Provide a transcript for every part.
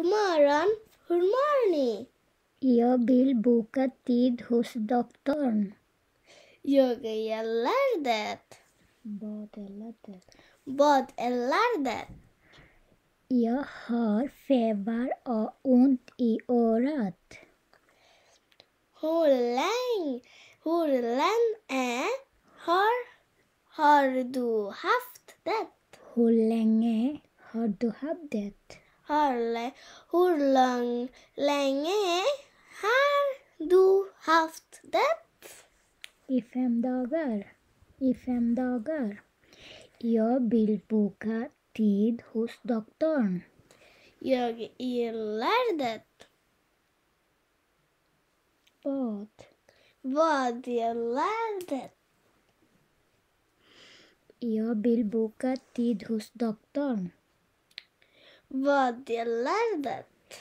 morgon. Hur mår ni? Jag vill boka tid hos doktorn. Jag är det. Vad är det? Vad gillar det? Jag har feber och ont i örat. Hur länge, hur länge har, har du haft det? Hur länge har du haft det? håller hur lång, länge har du haft det? I fem dagar. I fem dagar. Jag vill boka tid hos doktorn. Jag gillar det. Vad? Vad gillar det? Jag vill boka tid hos doktorn. Vad är larmet?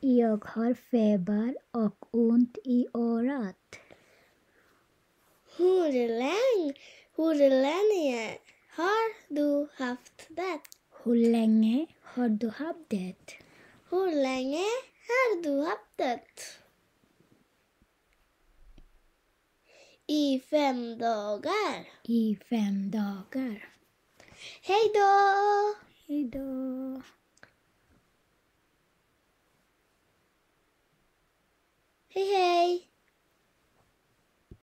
Jag har feber och ont i örat. Hur länge, hur länge har du haft det? Hur länge har du haft det? Hur länge har du haft det? I fem dagar. I fem dagar. Hej då! Hey, hey.